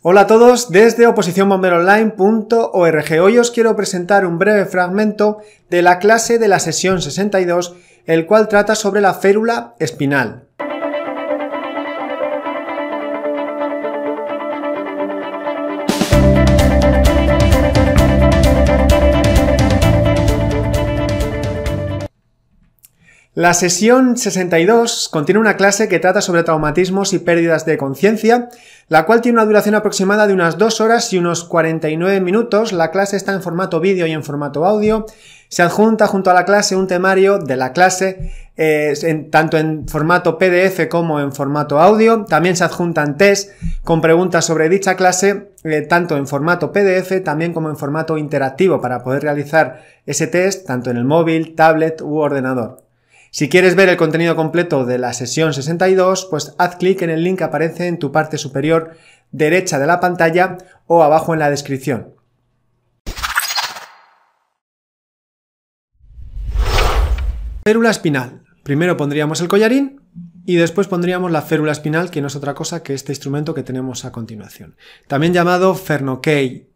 Hola a todos desde oposiciónbomberonline.org. Hoy os quiero presentar un breve fragmento de la clase de la sesión 62, el cual trata sobre la férula espinal. La sesión 62 contiene una clase que trata sobre traumatismos y pérdidas de conciencia, la cual tiene una duración aproximada de unas 2 horas y unos 49 minutos. La clase está en formato vídeo y en formato audio. Se adjunta junto a la clase un temario de la clase, eh, tanto en formato PDF como en formato audio. También se adjuntan test con preguntas sobre dicha clase, eh, tanto en formato PDF, también como en formato interactivo, para poder realizar ese test tanto en el móvil, tablet u ordenador. Si quieres ver el contenido completo de la sesión 62, pues haz clic en el link que aparece en tu parte superior derecha de la pantalla o abajo en la descripción. Férula espinal. Primero pondríamos el collarín y después pondríamos la férula espinal, que no es otra cosa que este instrumento que tenemos a continuación, también llamado fernokei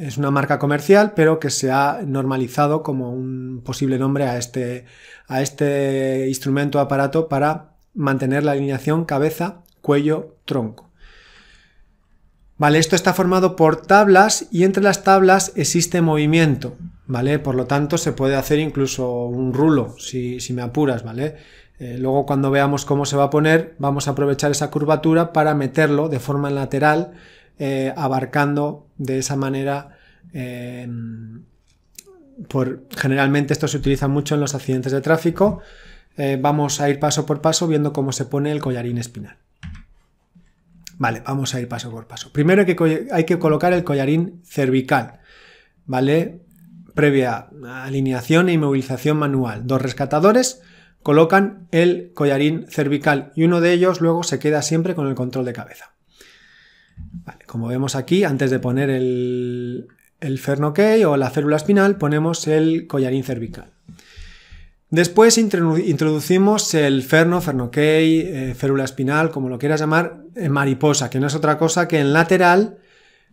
es una marca comercial, pero que se ha normalizado como un posible nombre a este, a este instrumento aparato para mantener la alineación cabeza, cuello, tronco. Vale, esto está formado por tablas y entre las tablas existe movimiento, ¿vale? Por lo tanto, se puede hacer incluso un rulo, si, me apuras, ¿vale? Eh, luego, cuando veamos cómo se va a poner, vamos a aprovechar esa curvatura para meterlo de forma lateral, eh, abarcando de esa manera, em, por, generalmente esto se utiliza mucho en los accidentes de tráfico. Eh, vamos a ir paso por paso viendo cómo se pone el collarín espinal. Vale, vamos a ir paso por paso. Primero hay que, hay que colocar el collarín cervical, ¿vale? Previa alineación e inmovilización manual. Dos rescatadores colocan el collarín cervical y uno de ellos luego se queda siempre con el control de cabeza. Como vemos aquí, antes de poner el, el fernokey o la célula espinal, ponemos el collarín cervical. Después introducimos el ferno, fernokey, eh, férula espinal, como lo quieras llamar, mariposa, que no es otra cosa que en lateral,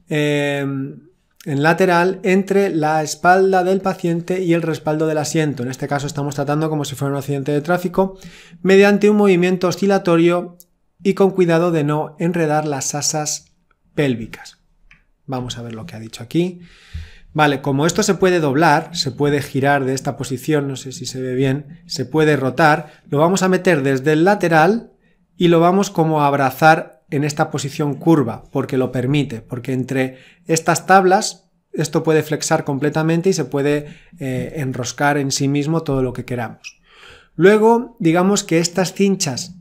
em, en lateral entre la espalda del paciente y el respaldo del asiento. En este caso estamos tratando como si fuera un accidente de tráfico, mediante un movimiento oscilatorio y con cuidado de no enredar las asas pélvicas. Vamos a ver lo que ha dicho aquí. Vale, como esto se puede doblar, se puede girar de esta posición, no sé si se ve bien, se puede rotar, lo vamos a meter desde el lateral y lo vamos como a abrazar en esta posición curva, porque lo permite, porque entre estas tablas esto puede flexar completamente y se puede eh, enroscar en sí mismo todo lo que queramos. Luego, digamos que estas cinchas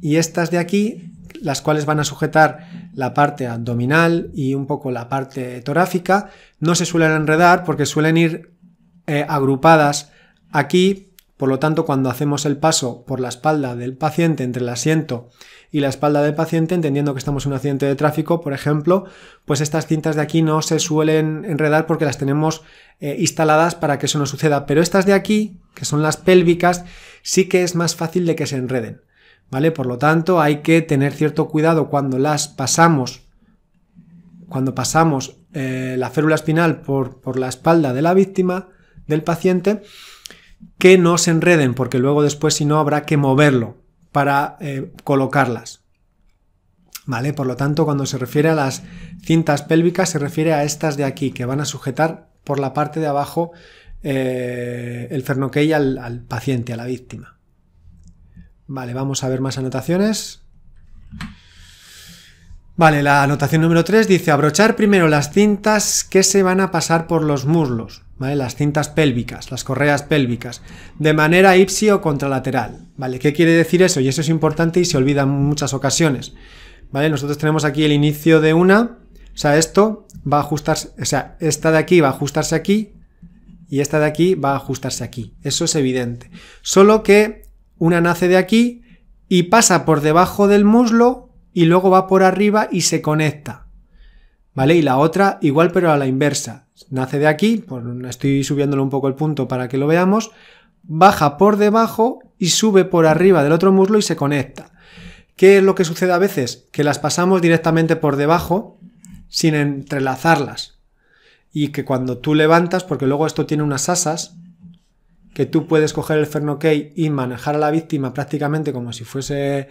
y estas de aquí, las cuales van a sujetar la parte abdominal y un poco la parte torácica, no se suelen enredar porque suelen ir eh, agrupadas aquí, por lo tanto cuando hacemos el paso por la espalda del paciente entre el asiento y la espalda del paciente, entendiendo que estamos en un accidente de tráfico, por ejemplo, pues estas cintas de aquí no se suelen enredar porque las tenemos eh, instaladas para que eso no suceda, pero estas de aquí, que son las pélvicas, sí que es más fácil de que se enreden. Por lo tanto, hay que tener cierto cuidado cuando las pasamos, cuando pasamos eh, la férula espinal por, la espalda de la víctima, del paciente, que no se enreden, porque luego después, si no, habrá que moverlo para eh, colocarlas. ¿Vale? Por lo tanto, cuando se refiere a las cintas pélvicas, se refiere a estas de aquí, que van a sujetar por la parte de abajo eh, el fernoquey al paciente, a la víctima. Vale, vamos a ver más anotaciones. Vale, la anotación número 3 dice abrochar primero las cintas que se van a pasar por los muslos, ¿vale? Las cintas pélvicas, las correas pélvicas, de manera o contralateral, ¿vale? ¿Qué quiere decir eso? Y eso es importante y se olvida en muchas ocasiones, ¿vale? Nosotros tenemos aquí el inicio de una, o sea, esto va a ajustarse, o sea, esta de aquí va a ajustarse aquí y esta de aquí va a ajustarse aquí, eso es evidente. Solo que una nace de aquí y pasa por debajo del muslo y luego va por arriba y se conecta. ¿Vale? Y la otra igual pero a la inversa. Nace de aquí, estoy subiéndole un poco el punto para que lo veamos, baja por debajo y sube por arriba del otro muslo y se conecta. ¿Qué es lo que sucede a veces? Que las pasamos directamente por debajo sin entrelazarlas. Y que cuando tú levantas, porque luego esto tiene unas asas, que tú puedes coger el Fernokey y manejar a la víctima prácticamente como si fuese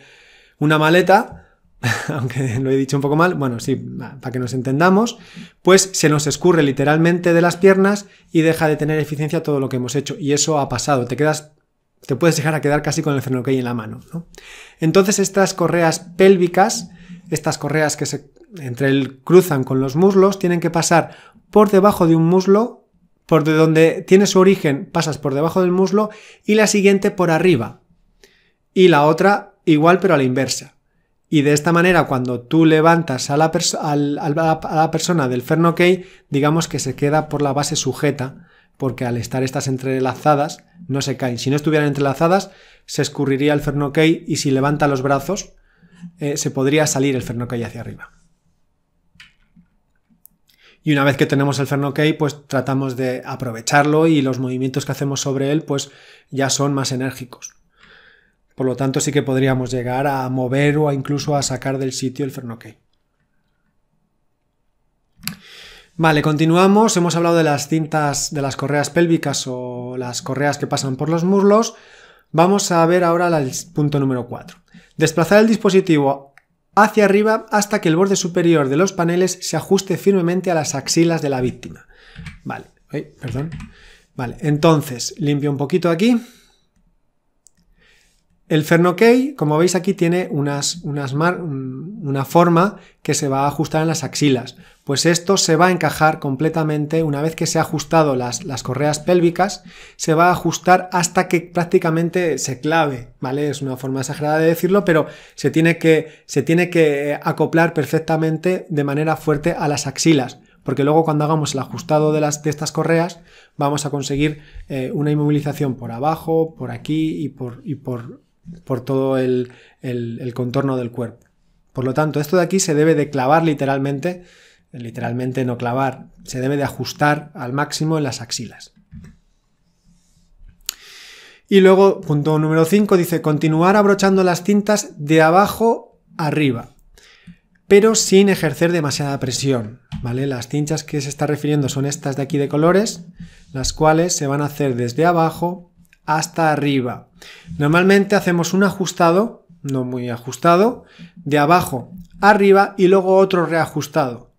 una maleta, aunque lo he dicho un poco mal, bueno, sí, para que nos entendamos, pues se nos escurre literalmente de las piernas y deja de tener eficiencia todo lo que hemos hecho. Y eso ha pasado, te quedas, te puedes dejar a quedar casi con el fernokey en la mano. ¿no? Entonces estas correas pélvicas, estas correas que se entre el cruzan con los muslos, tienen que pasar por debajo de un muslo por de donde tiene su origen pasas por debajo del muslo y la siguiente por arriba. Y la otra igual pero a la inversa. Y de esta manera cuando tú levantas a la, persona del key digamos que se queda por la base sujeta, porque al estar estas entrelazadas no se caen. Si no estuvieran entrelazadas, se escurriría el key y si levanta los brazos, eh, se podría salir el key hacia arriba. Y una vez que tenemos el Fernokey, pues tratamos de aprovecharlo y los movimientos que hacemos sobre él, pues ya son más enérgicos. Por lo tanto, sí que podríamos llegar a mover o incluso a sacar del sitio el Fernokey. Vale, continuamos. Hemos hablado de las cintas de las correas pélvicas o las correas que pasan por los muslos. Vamos a ver ahora el punto número 4. Desplazar el dispositivo hacia arriba hasta que el borde superior de los paneles se ajuste firmemente a las axilas de la víctima. Vale, perdón. Vale, entonces limpio un poquito aquí. El Fernokey, como veis aquí, tiene unas, unas una forma que se va a ajustar en las axilas. Pues esto se va a encajar completamente, una vez que se ha ajustado las, las correas pélvicas, se va a ajustar hasta que prácticamente se clave, ¿vale? Es una forma exagerada de decirlo, pero se tiene que, se tiene que eh, acoplar perfectamente de manera fuerte a las axilas porque luego cuando hagamos el ajustado de, las, de estas correas vamos a conseguir eh, una inmovilización por abajo, por aquí y por, y por por todo el, contorno del cuerpo. Por lo tanto, esto de aquí se debe de clavar literalmente, literalmente no clavar, se debe de ajustar al máximo en las axilas. Y luego, punto número 5, dice continuar abrochando las cintas de abajo arriba, pero sin ejercer demasiada presión. ¿vale? Las tinchas que se está refiriendo son estas de aquí de colores, las cuales se van a hacer desde abajo hasta arriba. Normalmente hacemos un ajustado, no muy ajustado, de abajo arriba y luego otro reajustado,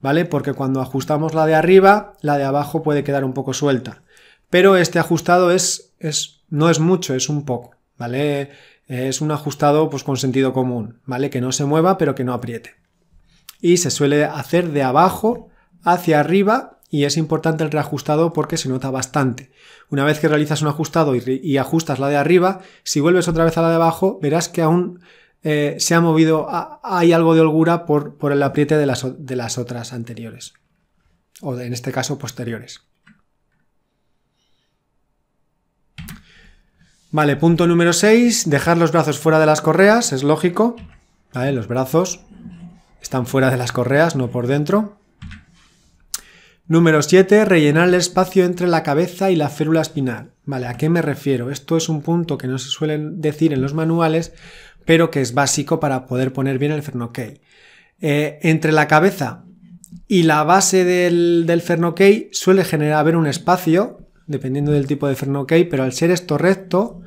¿vale? Porque cuando ajustamos la de arriba, la de abajo puede quedar un poco suelta. Pero este ajustado es, es no es mucho, es un poco, ¿vale? Es un ajustado pues con sentido común, ¿vale? Que no se mueva pero que no apriete. Y se suele hacer de abajo hacia arriba y es importante el reajustado porque se nota bastante. Una vez que realizas un ajustado y, ajustas la de arriba, si vuelves otra vez a la de abajo, verás que aún eh, se ha movido, hay algo de holgura por, el apriete de las, de las, otras anteriores, o en este caso posteriores. Vale, punto número 6, dejar los brazos fuera de las correas, es lógico, Los brazos están fuera de las correas, no por dentro. Número 7. Rellenar el espacio entre la cabeza y la férula espinal. Vale, ¿a qué me refiero? Esto es un punto que no se suelen decir en los manuales, pero que es básico para poder poner bien el fernokey. Eh, entre la cabeza y la base del, del suele generar haber un espacio, dependiendo del tipo de fernokey, pero al ser esto recto,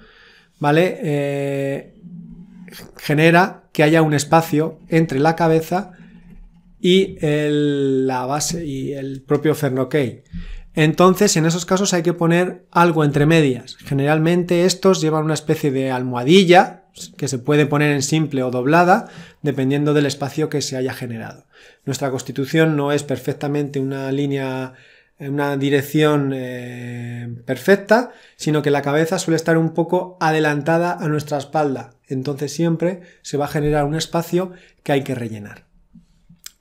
¿vale? Eh, genera que haya un espacio entre la cabeza y el, la base y el propio Fernokey. Entonces, en esos casos hay que poner algo entre medias. Generalmente estos llevan una especie de almohadilla que se puede poner en simple o doblada, dependiendo del espacio que se haya generado. Nuestra constitución no es perfectamente una línea una dirección eh, perfecta, sino que la cabeza suele estar un poco adelantada a nuestra espalda. Entonces siempre se va a generar un espacio que hay que rellenar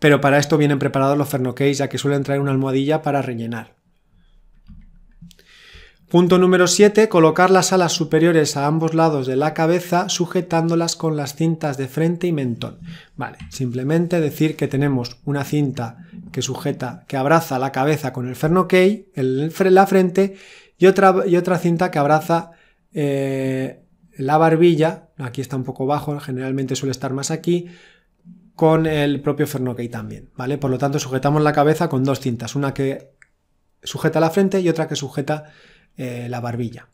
pero para esto vienen preparados los Fernoquei, ya que suelen traer una almohadilla para rellenar. Punto número 7. Colocar las alas superiores a ambos lados de la cabeza sujetándolas con las cintas de frente y mentón. Vale, simplemente decir que tenemos una cinta que sujeta, que abraza la cabeza con el Fernoquei, la frente, y otra, y otra cinta que abraza eh, la barbilla, aquí está un poco bajo, generalmente suele estar más aquí, con el propio Fernokey también, ¿vale? Por lo tanto, sujetamos la cabeza con dos cintas, una que sujeta la frente y otra que sujeta eh, la barbilla.